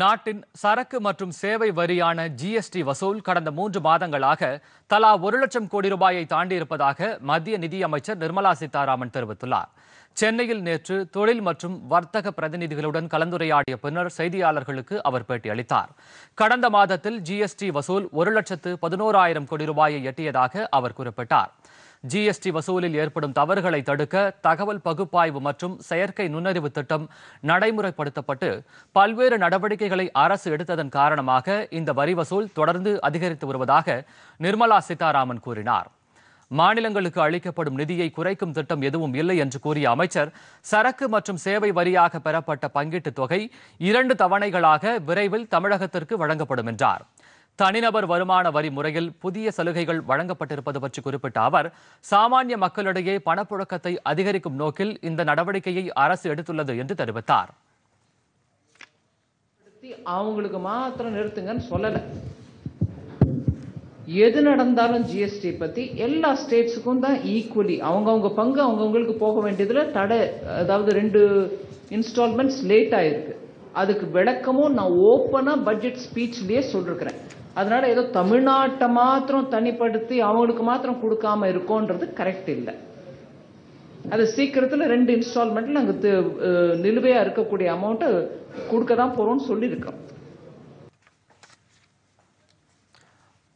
நாட்டின் சரக்கு மற்றும் சேவை வரியான ஜிஎஸ்டி வசூல் கடந்த மூன்று மாதங்களாக தலா ஒரு லட்சம் கோடி ரூபாயை தாண்டியிருப்பதாக மத்திய நிதியமைச்சர் நிர்மலா சீதாராமன் தெரிவித்துள்ளார் சென்னையில் நேற்று தொழில் மற்றும் வர்த்தக பிரதிநிதிகளுடன் கலந்துரையாடிய பின்னர் செய்தியாளர்களுக்கு அவர் பேட்டியளித்தார் கடந்த மாதத்தில் ஜிஎஸ்டி வசூல் ஒரு லட்சத்து பதினோராயிரம் கோடி ரூபாயை எட்டியதாக அவர் குறிப்பிட்டார் ஜிஎஸ்டி வசூலில் ஏற்படும் தவறுகளை தடுக்க தகவல் பகுப்பாய்வு மற்றும் செயற்கை நுண்ணறிவு திட்டம் நடைமுறைப்படுத்தப்பட்டு பல்வேறு நடவடிக்கைகளை அரசு எடுத்ததன் காரணமாக இந்த வரி வசூல் தொடர்ந்து அதிகரித்து வருவதாக நிர்மலா சீதாராமன் கூறினார் மாநிலங்களுக்கு அளிக்கப்படும் நிதியை குறைக்கும் திட்டம் எதுவும் இல்லை என்று கூறிய அமைச்சர் சரக்கு மற்றும் சேவை வரியாக பெறப்பட்ட பங்கீட்டுத் தொகை இரண்டு தவணைகளாக விரைவில் தமிழகத்திற்கு வழங்கப்படும் என்றார் தனிநபர் வருமான வரி முறையில் புதிய சலுகைகள் வழங்கப்பட்டிருப்பது பற்றி குறிப்பிட்ட அவர் சாமானிய மக்களிடையே பணப்புழக்கத்தை அதிகரிக்கும் நோக்கில் இந்த நடவடிக்கையை அரசு எடுத்துள்ளது என்று தெரிவித்தார் அவங்களுக்கு மாத்திரம் நிறுத்துங்கன்னு சொல்லலை எது நடந்தாலும் ஜிஎஸ்டி பற்றி எல்லா ஸ்டேட்ஸுக்கும் தான் ஈக்குவலி அவங்கவுங்க பங்கு அவங்கவுங்களுக்கு போக வேண்டியதில் தடை அதாவது ரெண்டு இன்ஸ்டால்மெண்ட்ஸ் லேட் ஆகிருக்கு அதுக்கு விளக்கமும் நான் ஓப்பனாக பட்ஜெட் ஸ்பீச்லேயே சொல்லிருக்கிறேன் அதனால ஏதோ தமிழ்நாட்டை மாத்திரம் தனிப்படுத்தி அவங்களுக்கு மாத்திரம் கொடுக்காம இருக்கோன்றது கரெக்ட் இல்லை அது சீக்கிரத்தில் ரெண்டு இன்ஸ்டால்மெண்ட்டில் நாங்கள் நிலுவையாக இருக்கக்கூடிய அமௌண்ட்டை கொடுக்க தான் போகிறோம்னு சொல்லியிருக்கோம்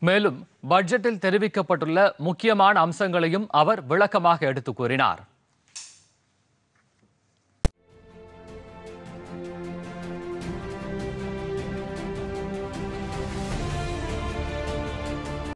மேலும் பட்ஜெட்டில் தெரிவிக்கப்பட்டுள்ள முக்கியமான அம்சங்களையும் அவர் விளக்கமாக எடுத்து கூறினார்